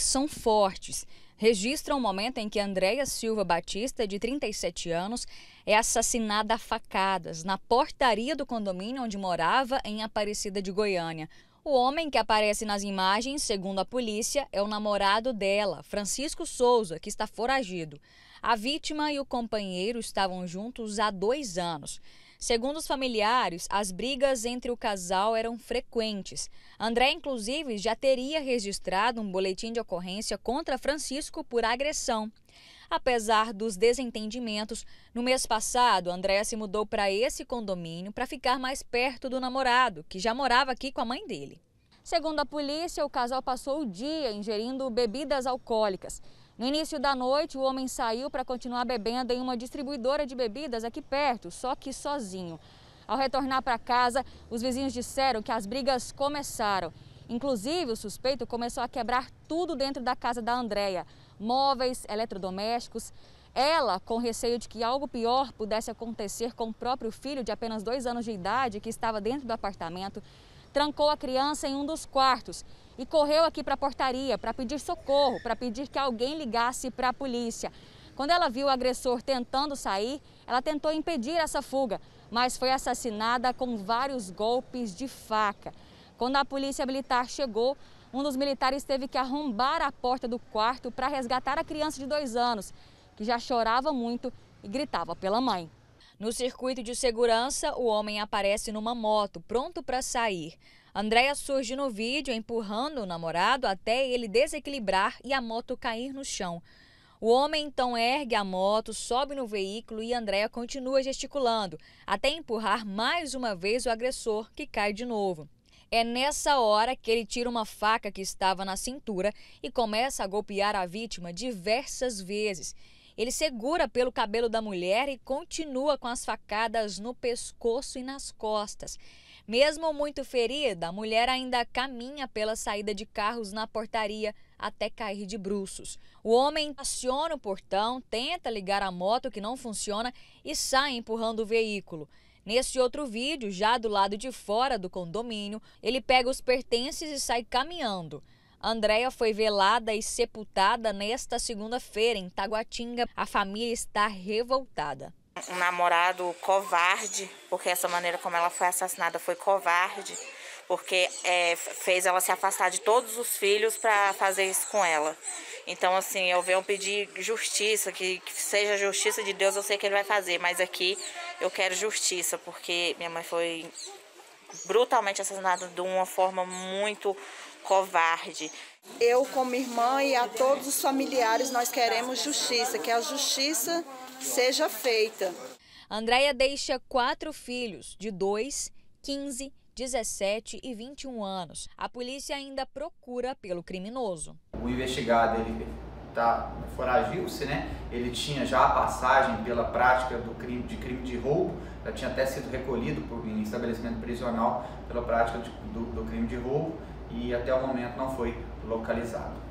são fortes registra o um momento em que Andréia Silva Batista, de 37 anos, é assassinada a facadas na portaria do condomínio onde morava em Aparecida de Goiânia. O homem que aparece nas imagens, segundo a polícia, é o namorado dela, Francisco Souza, que está foragido. A vítima e o companheiro estavam juntos há dois anos. Segundo os familiares, as brigas entre o casal eram frequentes. André, inclusive, já teria registrado um boletim de ocorrência contra Francisco por agressão. Apesar dos desentendimentos, no mês passado, André se mudou para esse condomínio para ficar mais perto do namorado, que já morava aqui com a mãe dele. Segundo a polícia, o casal passou o dia ingerindo bebidas alcoólicas. No início da noite, o homem saiu para continuar bebendo em uma distribuidora de bebidas aqui perto, só que sozinho. Ao retornar para casa, os vizinhos disseram que as brigas começaram. Inclusive, o suspeito começou a quebrar tudo dentro da casa da Andréia: móveis, eletrodomésticos. Ela, com receio de que algo pior pudesse acontecer com o próprio filho de apenas dois anos de idade, que estava dentro do apartamento, trancou a criança em um dos quartos e correu aqui para a portaria para pedir socorro, para pedir que alguém ligasse para a polícia. Quando ela viu o agressor tentando sair, ela tentou impedir essa fuga, mas foi assassinada com vários golpes de faca. Quando a polícia militar chegou, um dos militares teve que arrombar a porta do quarto para resgatar a criança de dois anos, que já chorava muito e gritava pela mãe. No circuito de segurança, o homem aparece numa moto, pronto para sair. Andréia surge no vídeo empurrando o namorado até ele desequilibrar e a moto cair no chão. O homem então ergue a moto, sobe no veículo e Andréia continua gesticulando, até empurrar mais uma vez o agressor, que cai de novo. É nessa hora que ele tira uma faca que estava na cintura e começa a golpear a vítima diversas vezes. Ele segura pelo cabelo da mulher e continua com as facadas no pescoço e nas costas. Mesmo muito ferida, a mulher ainda caminha pela saída de carros na portaria até cair de bruços. O homem aciona o portão, tenta ligar a moto que não funciona e sai empurrando o veículo. Nesse outro vídeo, já do lado de fora do condomínio, ele pega os pertences e sai caminhando. Andréia foi velada e sepultada nesta segunda-feira em Taguatinga. A família está revoltada. Um namorado covarde, porque essa maneira como ela foi assassinada foi covarde, porque é, fez ela se afastar de todos os filhos para fazer isso com ela. Então, assim, eu venho pedir justiça, que, que seja justiça de Deus, eu sei que ele vai fazer, mas aqui eu quero justiça, porque minha mãe foi brutalmente assassinada de uma forma muito covarde. Eu, como irmã e a todos os familiares, nós queremos justiça, que a justiça seja feita. Andréia deixa quatro filhos, de 2, 15, 17 e 21 anos. A polícia ainda procura pelo criminoso. O investigado, ele tá, foragiu-se, né? Ele tinha já a passagem pela prática do crime, de crime de roubo, já tinha até sido recolhido por, em estabelecimento prisional pela prática de, do, do crime de roubo e até o momento não foi localizado.